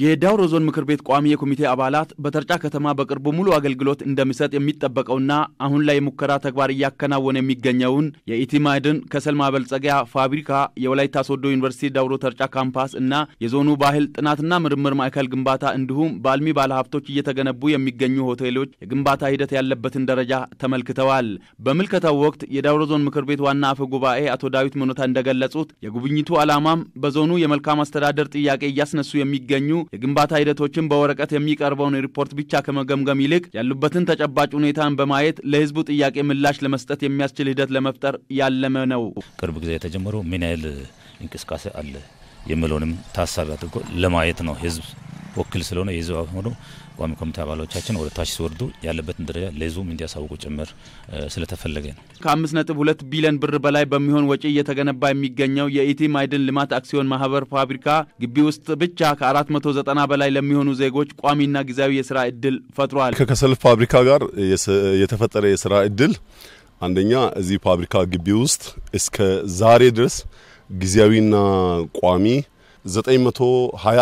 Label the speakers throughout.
Speaker 1: የዳውሮ ዞን ምክር ቤት ቋሚ የኮሚቴ አባላት በተርጫ ከተማ በቅርቡ ሙሉ አገልግሎት እንደሚሰጥ የሚጠበቀውና አሁን ላይ የሙከራ ተግባር እያከናወነ የሚገኘውን የኢቲማድን ከሰል ማበልጸጊያ ፋብሪካ የወላይታ ሶዶ ዩኒቨርሲቲ ዳውሮ ተርጫ ካምፓስ እና የዞኑ ባህል ጥናትና ምርምር ማዕከል ግንባታ እንዲሁም በአልሚ ባለሀብቶች እየተገነቡ የሚገኙ ሆቴሎች የግንባታ ሂደት ያለበትን ደረጃ ተመልክተዋል። በምልከታው ወቅት የዳውሮ ዞን ምክር ቤት ዋና አፈ ጉባኤ አቶ ዳዊት መኖታ እንደገለጹት የጉብኝቱ ዓላማም በዞኑ የመልካም አስተዳደር ጥያቄ እያስነሱ የሚገኙ የግንባታ ሂደቶችን በወረቀት የሚቀርበውን ሪፖርት ብቻ ከመገምገም ይልቅ ያሉበትን ተጨባጭ ሁኔታን በማየት ለህዝቡ ጥያቄ ምላሽ ለመስጠት የሚያስችል ሂደት ለመፍጠር ያለመ ነው። ቅርብ ጊዜ የተጀመረው ምን ያህል እንቅስቃሴ አለ የሚለውንም ታሳቢ አድርጎ ለማየት ነው ህዝብ ወኪል ስለሆነ የህዝብ ሆኖ ቋሚ ኮሚቴ አባሎቻችን ወደ ታች ሲወርዱ ያለበትን ደረጃ ለህዝቡም እንዲያሳውቁ ጭምር ስለተፈለገ ነው። ከአምስት ነጥብ ሁለት ቢሊዮን ብር በላይ በሚሆን ወጪ እየተገነባ የሚገኘው የኢቲ ማዕድን ልማት አክሲዮን ማህበር ፋብሪካ ግቢ ውስጥ ብቻ
Speaker 2: ከ490 በላይ ለሚሆኑ ዜጎች ቋሚና ጊዜያዊ የስራ እድል ፈጥሯል። ከከሰል ፋብሪካ ጋር የተፈጠረ የስራ እድል አንደኛ እዚህ ፋብሪካ ግቢ ውስጥ እስከ ዛሬ ድረስ ጊዜያዊና ቋሚ 920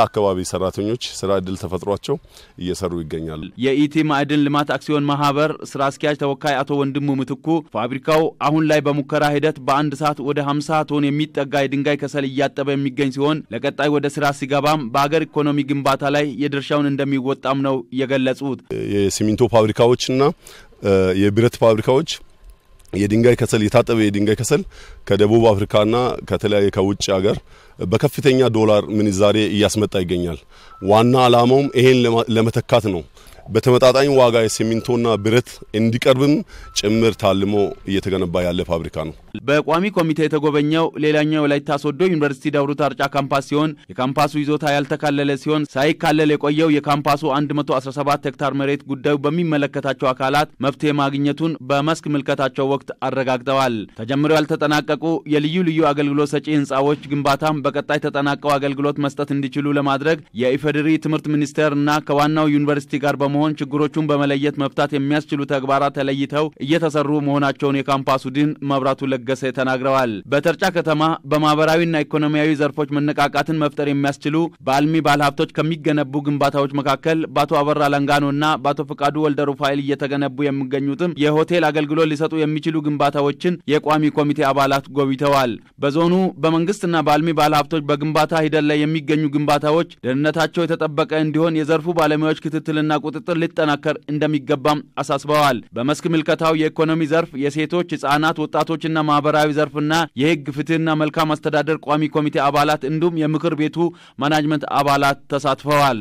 Speaker 2: አካባቢ ሰራተኞች ስራ እድል ተፈጥሯቸው እየሰሩ ይገኛሉ። የኢቲ ማዕድን ልማት
Speaker 1: አክሲዮን ማህበር ስራ አስኪያጅ ተወካይ አቶ ወንድሙ ምትኩ ፋብሪካው አሁን ላይ በሙከራ ሂደት በአንድ ሰዓት ወደ 50 ቶን የሚጠጋ የድንጋይ ከሰል እያጠበ የሚገኝ ሲሆን ለቀጣይ ወደ ስራ ሲገባም በሀገር ኢኮኖሚ ግንባታ ላይ
Speaker 2: የድርሻውን እንደሚወጣም ነው የገለጹት። የሲሚንቶ ፋብሪካዎችና የብረት ፋብሪካዎች የድንጋይ ከሰል የታጠበ የድንጋይ ከሰል ከደቡብ አፍሪካና ከተለያየ ከውጭ ሀገር በከፍተኛ ዶላር ምንዛሬ እያስመጣ ይገኛል። ዋና ዓላማውም ይሄን ለመተካት ነው። በተመጣጣኝ ዋጋ የሲሚንቶና ብረት እንዲቀርብም ጭምር ታልሞ እየተገነባ ያለ ፋብሪካ ነው።
Speaker 1: በቋሚ ኮሚቴ የተጎበኘው ሌላኛው የወላይታ ሶዶ ዩኒቨርሲቲ ደብሩ ታርጫ ካምፓስ ሲሆን የካምፓሱ ይዞታ ያልተካለለ ሲሆን ሳይካለል የቆየው የካምፓሱ 117 ሄክታር መሬት ጉዳዩ በሚመለከታቸው አካላት መፍትሄ ማግኘቱን በመስክ ምልከታቸው ወቅት አረጋግጠዋል። ተጀምረው ያልተጠናቀቁ የልዩ ልዩ አገልግሎት ሰጪ ህንፃዎች ግንባታም በቀጣይ ተጠናቀው አገልግሎት መስጠት እንዲችሉ ለማድረግ የኢፌዴሪ ትምህርት ሚኒስቴር እና ከዋናው ዩኒቨርሲቲ ጋር በመሆን ችግሮቹን በመለየት መፍታት የሚያስችሉ ተግባራት ተለይተው እየተሰሩ መሆናቸውን የካምፓሱ ዲን መብራቱ ለገሰ ተናግረዋል። በተርጫ ከተማ በማህበራዊና ኢኮኖሚያዊ ዘርፎች መነቃቃትን መፍጠር የሚያስችሉ በአልሚ ባለሀብቶች ከሚገነቡ ግንባታዎች መካከል በአቶ አበራ ለንጋኖ እና በአቶ ፍቃዱ ወልደ ሩፋኤል እየተገነቡ የሚገኙትም የሆቴል አገልግሎት ሊሰጡ የሚችሉ ግንባታዎችን የቋሚ ኮሚቴ አባላት ጎብኝተዋል። በዞኑ በመንግስትና በአልሚ ባለ ሀብቶች በግንባታ ሂደት ላይ የሚገኙ ግንባታዎች ደህንነታቸው የተጠበቀ እንዲሆን የዘርፉ ባለሙያዎች ክትትልና ቁጥጥር ሊጠናከር እንደሚገባም አሳስበዋል። በመስክ ምልከታው የኢኮኖሚ ዘርፍ፣ የሴቶች ህጻናት፣ ወጣቶችና ማህበራዊ ዘርፍና የህግ ፍትህና መልካም አስተዳደር ቋሚ ኮሚቴ አባላት እንዲሁም የምክር ቤቱ ማናጅመንት አባላት ተሳትፈዋል።